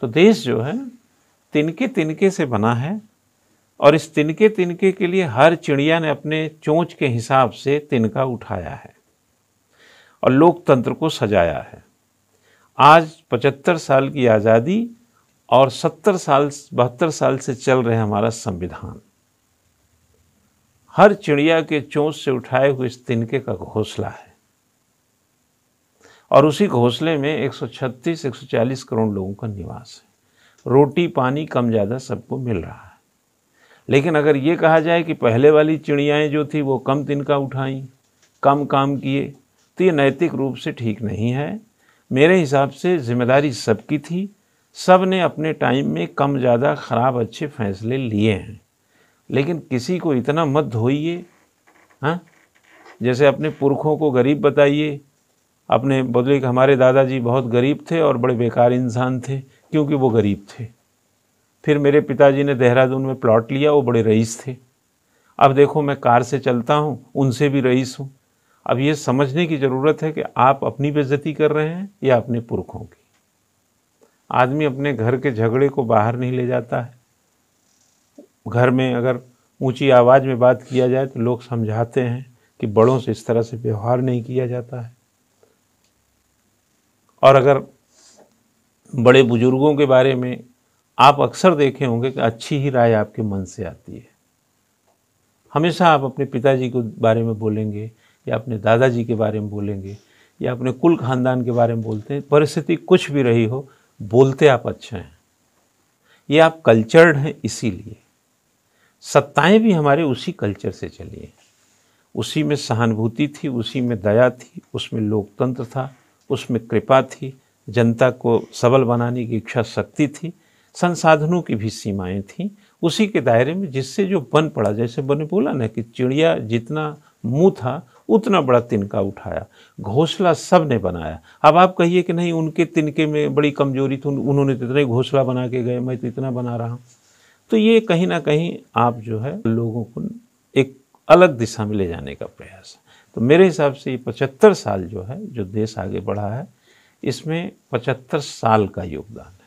तो देश जो है तिनके तिनके से बना है और इस तिनके तिनके के लिए हर चिड़िया ने अपने चोंच के हिसाब से तिनका उठाया है और लोकतंत्र को सजाया है आज 75 साल की आज़ादी और 70 साल बहत्तर साल से चल रहे हमारा संविधान हर चिड़िया के चोंच से उठाए हुए इस तिनके का घोंसला है और उसी घोंसले में 136 140 करोड़ लोगों का निवास है रोटी पानी कम ज़्यादा सबको मिल रहा है लेकिन अगर ये कहा जाए कि पहले वाली चिड़ियाएँ जो थी वो कम तिनका उठाई कम काम किए तो ये नैतिक रूप से ठीक नहीं है मेरे हिसाब से जिम्मेदारी सबकी थी सब ने अपने टाइम में कम ज़्यादा ख़राब अच्छे फैसले लिए हैं लेकिन किसी को इतना मत धोइए हाँ जैसे अपने पुरखों को गरीब बताइए अपने बोले कि हमारे दादाजी बहुत गरीब थे और बड़े बेकार इंसान थे क्योंकि वो गरीब थे फिर मेरे पिताजी ने देहरादून में प्लॉट लिया वो बड़े रईस थे अब देखो मैं कार से चलता हूँ उनसे भी रईस हूँ अब ये समझने की ज़रूरत है कि आप अपनी बेज़ती कर रहे हैं या अपने पुरखों की आदमी अपने घर के झगड़े को बाहर नहीं ले जाता है घर में अगर ऊंची आवाज़ में बात किया जाए तो लोग समझाते हैं कि बड़ों से इस तरह से व्यवहार नहीं किया जाता है और अगर बड़े बुजुर्गों के बारे में आप अक्सर देखे होंगे कि अच्छी ही राय आपके मन से आती है हमेशा आप अपने पिताजी के बारे में बोलेंगे या अपने दादाजी के बारे में बोलेंगे या अपने कुल खानदान के बारे में बोलते हैं परिस्थिति कुछ भी रही हो बोलते आप अच्छे हैं ये आप कल्चर्ड हैं इसीलिए सत्ताएं भी हमारे उसी कल्चर से चली हैं उसी में सहानुभूति थी उसी में दया थी उसमें लोकतंत्र था उसमें कृपा थी जनता को सबल बनाने की इच्छा शक्ति थी संसाधनों की भी सीमाएं थीं उसी के दायरे में जिससे जो बन पड़ा जैसे बने बोला ना कि चिड़िया जितना मुँह था उतना बड़ा तिनका उठाया घोसला सब ने बनाया अब आप कहिए कि नहीं उनके तिनके में बड़ी कमजोरी थी उन्होंने तो इतना ही बना के गए मैं तो इतना बना रहा हूँ तो ये कहीं ना कहीं आप जो है लोगों को एक अलग दिशा में ले जाने का प्रयास है तो मेरे हिसाब से ये पचहत्तर साल जो है जो देश आगे बढ़ा है इसमें पचहत्तर साल का योगदान